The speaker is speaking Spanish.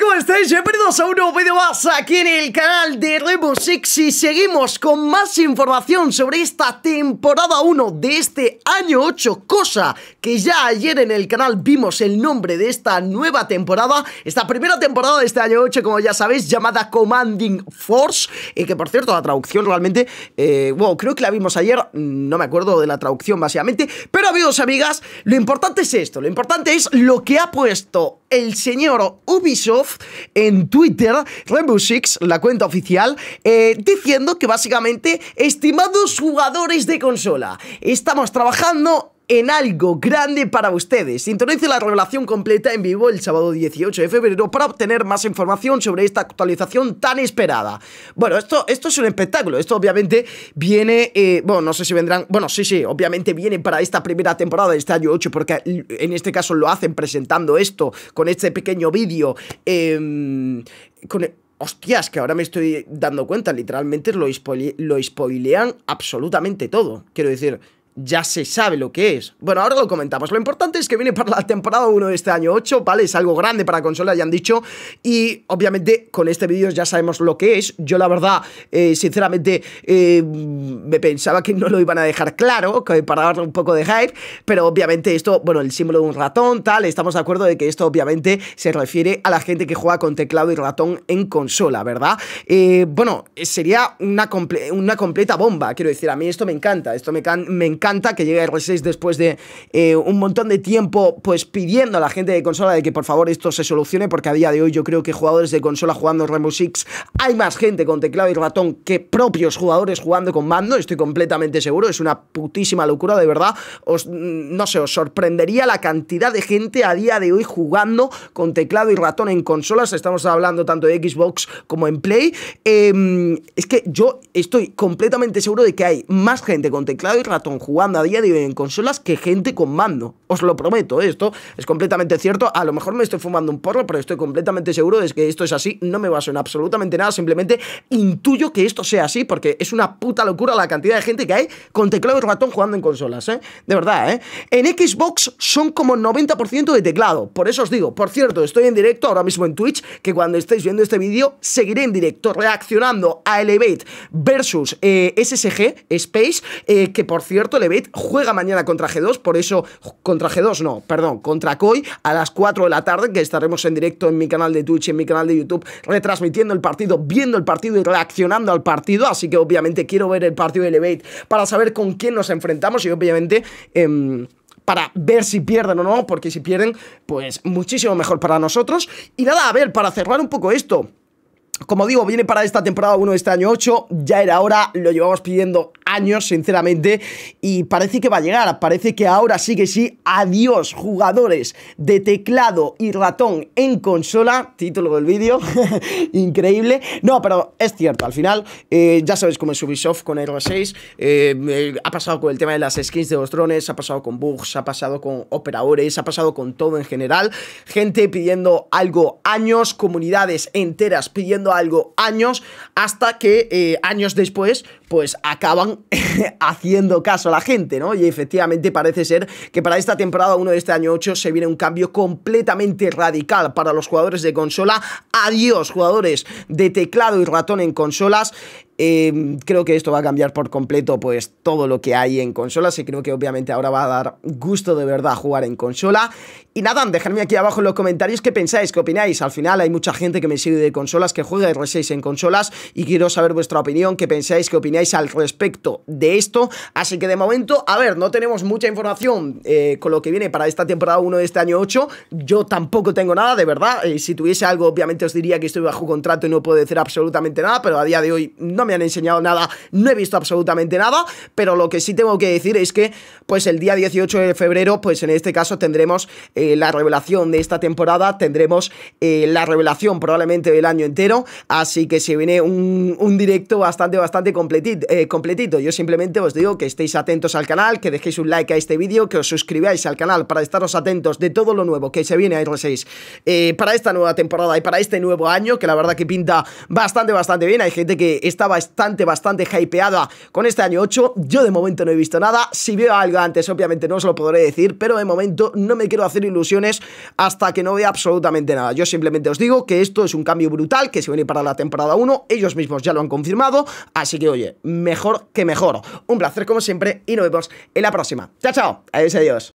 ¿Cómo estáis? Bienvenidos a un nuevo vídeo más aquí en el canal de Remo Y Seguimos con más información sobre esta temporada 1 de este año 8 Cosa que ya ayer en el canal vimos el nombre de esta nueva temporada Esta primera temporada de este año 8, como ya sabéis, llamada Commanding Force Y eh, Que por cierto, la traducción realmente, eh, wow, creo que la vimos ayer mm, No me acuerdo de la traducción básicamente Pero amigos, amigas, lo importante es esto Lo importante es lo que ha puesto el señor Ubisoft en Twitter, Rainbow Six, la cuenta oficial, eh, diciendo que básicamente, estimados jugadores de consola, estamos trabajando en algo grande para ustedes. Sintonice la revelación completa en vivo el sábado 18 de febrero para obtener más información sobre esta actualización tan esperada. Bueno, esto, esto es un espectáculo. Esto obviamente viene... Eh, bueno, no sé si vendrán... Bueno, sí, sí, obviamente viene para esta primera temporada de este año 8 porque en este caso lo hacen presentando esto con este pequeño vídeo. Em, con... E, hostias, que ahora me estoy dando cuenta, literalmente lo spoilean absolutamente todo. Quiero decir, ya se sabe lo que es. Bueno, ahora lo comentamos. Lo importante es que viene para la temporada 1 de este año 8, ¿vale? Es algo grande para consola, ya han dicho. Y obviamente con este vídeo ya sabemos lo que es. Yo la verdad, eh, sinceramente, eh, me pensaba que no lo iban a dejar claro, para darle un poco de hype. Pero obviamente esto, bueno, el símbolo de un ratón, tal, estamos de acuerdo de que esto obviamente se refiere a la gente que juega con teclado y ratón en consola, ¿verdad? Eh, bueno, sería una, una completa bomba, quiero decir, a mí esto me encanta, esto me encanta encanta que llegue R6 después de eh, un montón de tiempo pues pidiendo a la gente de consola de que por favor esto se solucione porque a día de hoy yo creo que jugadores de consola jugando Rainbow Six hay más gente con teclado y ratón que propios jugadores jugando con mando, estoy completamente seguro, es una putísima locura de verdad, os, mm, no sé, os sorprendería la cantidad de gente a día de hoy jugando con teclado y ratón en consolas, estamos hablando tanto de Xbox como en Play, em, es que yo estoy completamente seguro de que hay más gente con teclado y ratón jugando jugando a día de hoy en consolas que gente con mando. Os lo prometo, ¿eh? esto es completamente cierto. A lo mejor me estoy fumando un porro, pero estoy completamente seguro de que esto es así. No me baso en absolutamente nada, simplemente intuyo que esto sea así, porque es una puta locura la cantidad de gente que hay con teclado y ratón jugando en consolas, ¿eh? De verdad, ¿eh? En Xbox son como 90% de teclado. Por eso os digo, por cierto, estoy en directo ahora mismo en Twitch, que cuando estéis viendo este vídeo, seguiré en directo reaccionando a Elevate versus eh, SSG Space, eh, que por cierto, Levate juega mañana contra G2, por eso, contra G2 no, perdón, contra Koi a las 4 de la tarde, que estaremos en directo en mi canal de Twitch, en mi canal de YouTube, retransmitiendo el partido, viendo el partido y reaccionando al partido, así que obviamente quiero ver el partido de Levate para saber con quién nos enfrentamos y obviamente... Em, para ver si pierden o no, porque si pierden, pues muchísimo mejor para nosotros. Y nada, a ver, para cerrar un poco esto. Como digo, viene para esta temporada 1 de este año 8, ya era hora, lo llevamos pidiendo años, sinceramente, y parece que va a llegar. Parece que ahora sí que sí, adiós jugadores de teclado y ratón en consola, título del vídeo, increíble. No, pero es cierto, al final, eh, ya sabéis cómo es Ubisoft con R6, eh, eh, ha pasado con el tema de las skins de los drones, ha pasado con bugs, ha pasado con operadores, ha pasado con todo en general, gente pidiendo algo años, comunidades enteras pidiendo algo años, hasta que años después, pues acaban haciendo caso a la gente, ¿no? Y efectivamente parece ser que para esta temporada 1 de este año 8 se viene un cambio completamente radical para los jugadores de consola. Adiós, jugadores de teclado y ratón en consolas. Em, creo que esto va a cambiar por completo pues todo lo que hay en consolas y creo que obviamente ahora va a dar gusto de verdad jugar en consola. Y nada, dejadme aquí abajo en los comentarios qué pensáis, qué opináis. Al final hay mucha gente que me sigue de consolas, que juega R6 en consolas y quiero saber vuestra opinión, qué pensáis, qué opináis al respecto de esto. Así que de momento, a ver, no tenemos mucha información eh, con lo que viene para esta temporada 1 de este año 8. Yo tampoco tengo nada, de verdad. Eh, si tuviese algo, obviamente os diría que estoy bajo contrato y no puedo decir absolutamente nada, pero a día de hoy no me han enseñado nada, no he visto absolutamente nada, pero lo que sí tengo que decir es que pues el día 18 de febrero, pues en este caso tendremos eh, la revelación de esta temporada, tendremos eh, la revelación probablemente del año entero, así que se viene un, directo bastante, bastante completito, eh, completito. Yo simplemente os digo que estéis atentos al canal, que dejéis un like a este vídeo, que os suscribáis al canal para estaros atentos de todo lo nuevo que se viene a R6 para esta nueva temporada y para este nuevo año, que la verdad que pinta bastante, bastante bien. Hay gente que estaba bastante, bastante hypeada con este año 8. Yo de momento no he visto nada. Si veo algo antes, obviamente no os lo podré decir, pero de momento no me quiero hacer ilusiones hasta que no vea absolutamente nada. Yo simplemente os digo que esto es un cambio brutal que se viene para la temporada 1. Ellos mismos ya lo han confirmado. Así que, oye, mejor que mejor. Un placer como siempre y nos vemos en la próxima. Chao, chao. Adiós, adiós.